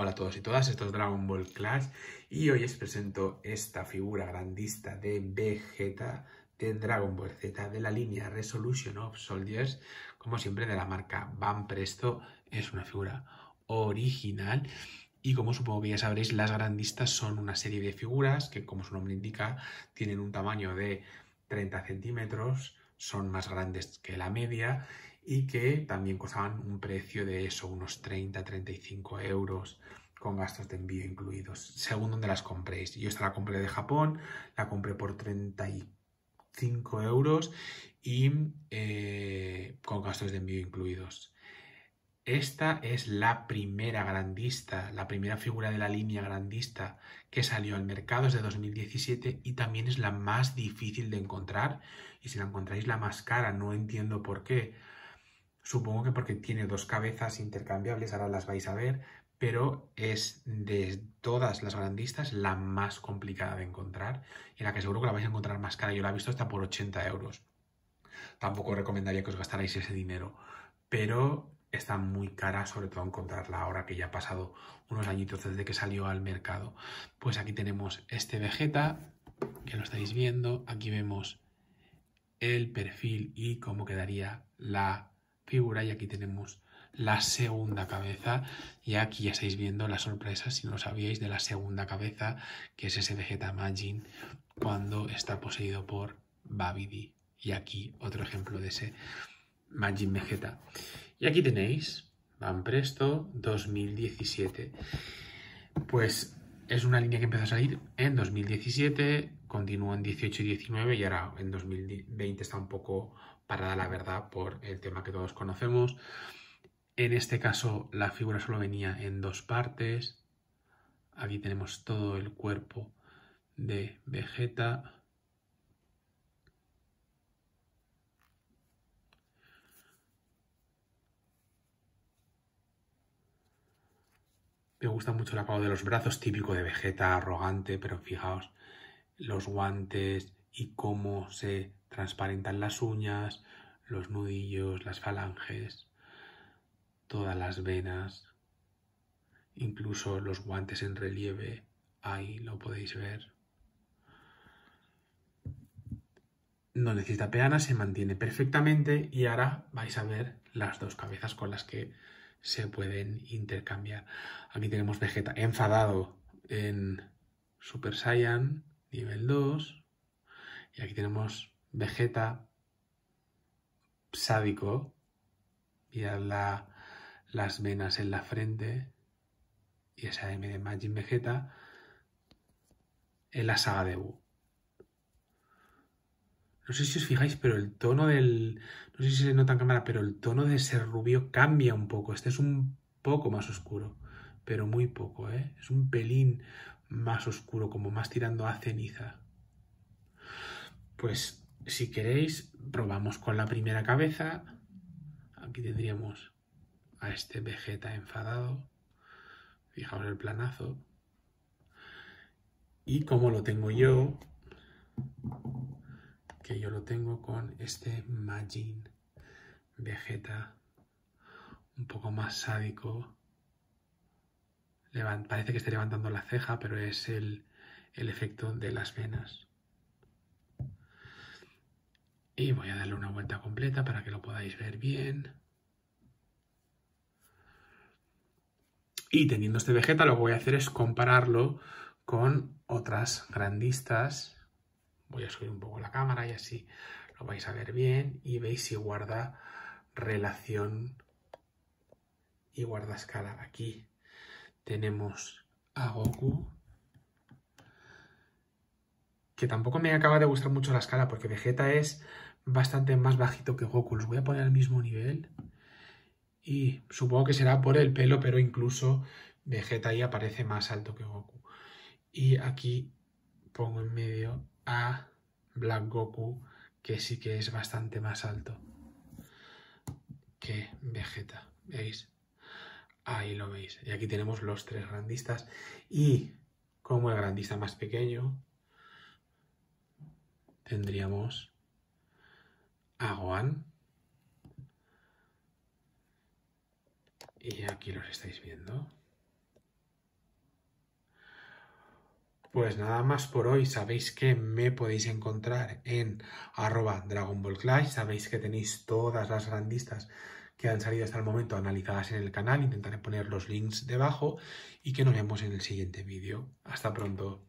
Hola a todos y todas, esto es Dragon Ball Clash y hoy os presento esta figura grandista de Vegeta de Dragon Ball Z de la línea Resolution of Soldiers, como siempre de la marca Van Presto, es una figura original y como supongo que ya sabréis, las grandistas son una serie de figuras que como su nombre indica tienen un tamaño de 30 centímetros, son más grandes que la media y que también costaban un precio de eso, unos 30-35 euros con gastos de envío incluidos, según donde las compréis. Yo esta la compré de Japón, la compré por 35 euros y eh, con gastos de envío incluidos. Esta es la primera grandista, la primera figura de la línea grandista que salió al mercado desde 2017 y también es la más difícil de encontrar y si la encontráis la más cara, no entiendo por qué Supongo que porque tiene dos cabezas intercambiables, ahora las vais a ver, pero es de todas las grandistas la más complicada de encontrar y la que seguro que la vais a encontrar más cara. Yo la he visto hasta por 80 euros. Tampoco recomendaría que os gastarais ese dinero, pero está muy cara, sobre todo encontrarla ahora que ya ha pasado unos añitos desde que salió al mercado. Pues aquí tenemos este Vegeta, que lo estáis viendo. Aquí vemos el perfil y cómo quedaría la figura y aquí tenemos la segunda cabeza y aquí ya estáis viendo la sorpresa si no sabíais de la segunda cabeza que es ese Vegeta Majin cuando está poseído por Babidi y aquí otro ejemplo de ese Majin Vegeta y aquí tenéis Van Presto 2017 pues es una línea que empezó a salir en 2017, continuó en 18 y 19 y ahora en 2020 está un poco parada la verdad por el tema que todos conocemos. En este caso la figura solo venía en dos partes. Aquí tenemos todo el cuerpo de Vegeta. Me gusta mucho el acabado de los brazos, típico de Vegeta, arrogante, pero fijaos, los guantes y cómo se transparentan las uñas, los nudillos, las falanges, todas las venas, incluso los guantes en relieve, ahí lo podéis ver. No necesita peana, se mantiene perfectamente y ahora vais a ver las dos cabezas con las que se pueden intercambiar. Aquí tenemos Vegeta enfadado en Super Saiyan nivel 2. Y aquí tenemos Vegeta sádico. Mirad las venas en la frente. Y esa M de Majin Vegeta en la saga de u no sé si os fijáis, pero el tono del. No sé si se nota en cámara, pero el tono de ese rubio cambia un poco. Este es un poco más oscuro, pero muy poco, ¿eh? Es un pelín más oscuro, como más tirando a ceniza. Pues si queréis, probamos con la primera cabeza. Aquí tendríamos a este Vegeta enfadado. Fijaos el planazo. Y como lo tengo yo, que yo lo tengo con este Majin Vegeta, un poco más sádico. parece que está levantando la ceja, pero es el, el efecto de las venas. Y voy a darle una vuelta completa para que lo podáis ver bien. Y teniendo este Vegeta, lo que voy a hacer es compararlo con otras grandistas Voy a subir un poco la cámara y así lo vais a ver bien y veis si guarda relación y guarda escala. Aquí tenemos a Goku, que tampoco me acaba de gustar mucho la escala porque Vegeta es bastante más bajito que Goku. Los voy a poner al mismo nivel y supongo que será por el pelo, pero incluso Vegeta ahí aparece más alto que Goku. Y aquí pongo en medio a Black Goku, que sí que es bastante más alto que Vegeta. ¿Veis? Ahí lo veis. Y aquí tenemos los tres grandistas. Y como el grandista más pequeño, tendríamos a Gohan. Y aquí los estáis viendo. Pues nada más por hoy. Sabéis que me podéis encontrar en arroba Dragon Ball Clash. Sabéis que tenéis todas las grandistas que han salido hasta el momento analizadas en el canal. Intentaré poner los links debajo y que nos vemos en el siguiente vídeo. Hasta pronto.